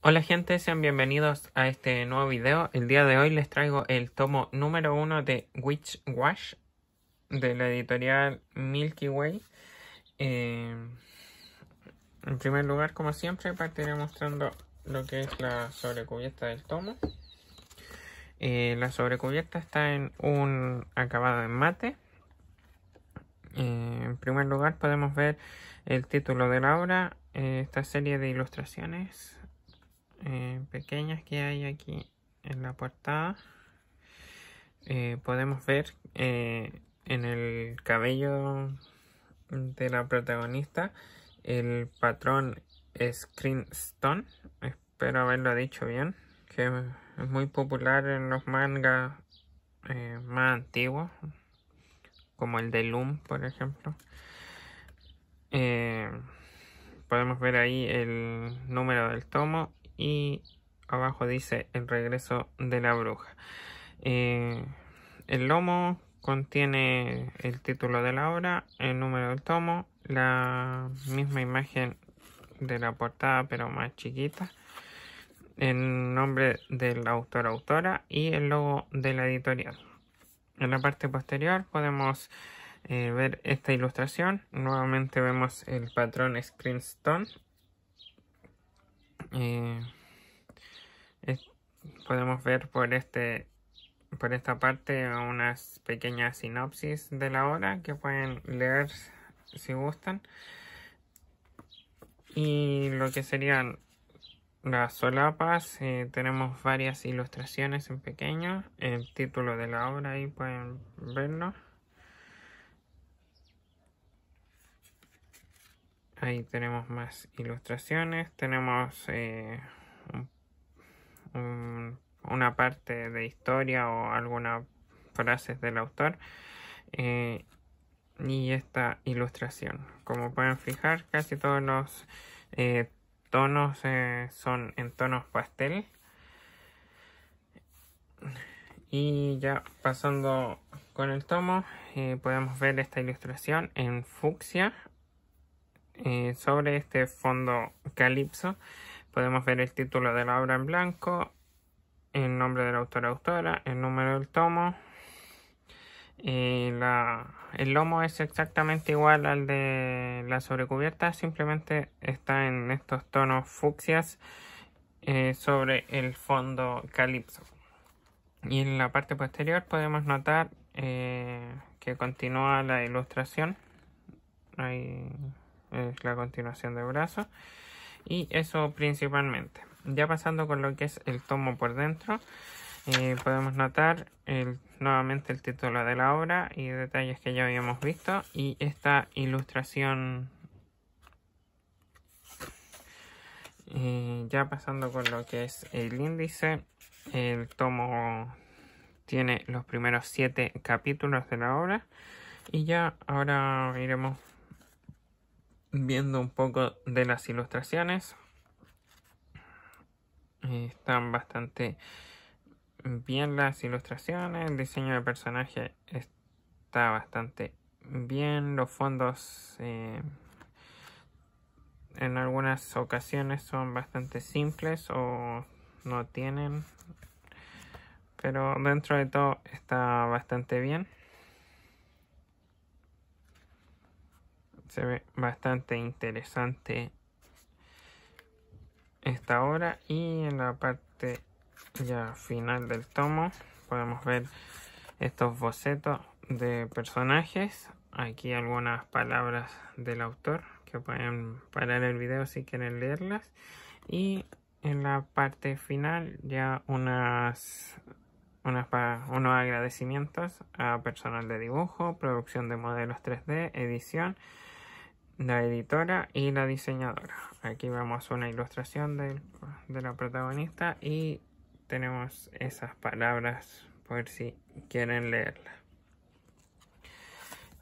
Hola gente, sean bienvenidos a este nuevo video. El día de hoy les traigo el tomo número uno de Witch Wash de la editorial Milky Way. Eh, en primer lugar, como siempre, partiré mostrando lo que es la sobrecubierta del tomo. Eh, la sobrecubierta está en un acabado en mate. Eh, en primer lugar podemos ver el título de la obra, esta serie de ilustraciones eh, pequeñas que hay aquí en la portada eh, podemos ver eh, en el cabello de la protagonista el patrón Screen Stone espero haberlo dicho bien que es muy popular en los mangas más antiguos como el de Loom por ejemplo podemos ver ahí el número del tomo y abajo dice el regreso de la bruja. Eh, el lomo contiene el título de la obra, el número del tomo, la misma imagen de la portada pero más chiquita, el nombre del autor autora y el logo de la editorial. En la parte posterior podemos eh, ver esta ilustración, nuevamente vemos el patrón Screenstone. Eh, podemos ver por este por esta parte unas pequeñas sinopsis de la obra que pueden leer si gustan y lo que serían las solapas eh, tenemos varias ilustraciones en pequeño el título de la obra ahí pueden verlo ahí tenemos más ilustraciones tenemos eh, un Mm, una parte de historia o algunas frases del autor eh, y esta ilustración. Como pueden fijar, casi todos los eh, tonos eh, son en tonos pastel. Y ya pasando con el tomo, podemos ver esta ilustración en fucsia sobre este fondo calipso Podemos ver el título de la obra en blanco, el nombre del autor autora, el número del tomo. el lomo es exactamente igual al de la sobrecubierta, simplemente está en estos tonos fucsias eh, sobre el fondo calipso. Y en la parte posterior podemos notar eh, que continúa la ilustración. Ahí es la continuación del brazo y eso principalmente ya pasando con lo que es el tomo por dentro eh, podemos notar el, nuevamente el título de la obra y detalles que ya habíamos visto y esta ilustración eh, ya pasando con lo que es el índice el tomo tiene los primeros siete capítulos de la obra y ya ahora iremos viendo un poco de las ilustraciones. Están bastante bien las ilustraciones, el diseño de personaje está bastante bien, los fondos eh, en algunas ocasiones son bastante simples o no tienen, pero dentro de todo está bastante bien. se ve bastante interesante esta obra y en la parte ya final del tomo podemos ver estos bocetos de personajes aquí algunas palabras del autor que pueden parar el video si quieren leerlas y en la parte final ya unas, unas unos agradecimientos a personal de dibujo, producción de modelos 3D, edición la editora y la diseñadora. Aquí vemos una ilustración de, la protagonista y tenemos esas palabras por si quieren leerla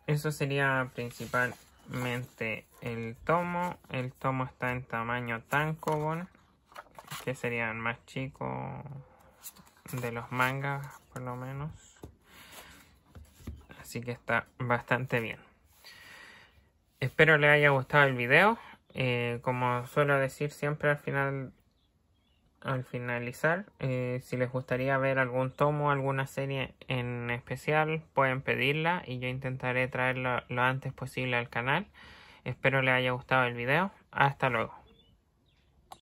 Eso sería principalmente el tomo. El tomo está en tamaño tankobon, que sería el más chico de los mangas, por lo menos. Así que está bastante bien. Espero les haya gustado el video. Eh, como suelo decir siempre al final al finalizar, eh, si les gustaría ver algún tomo, alguna serie en especial, pueden pedirla y yo intentaré traerla lo antes posible al canal. Espero les haya gustado el video. Hasta luego.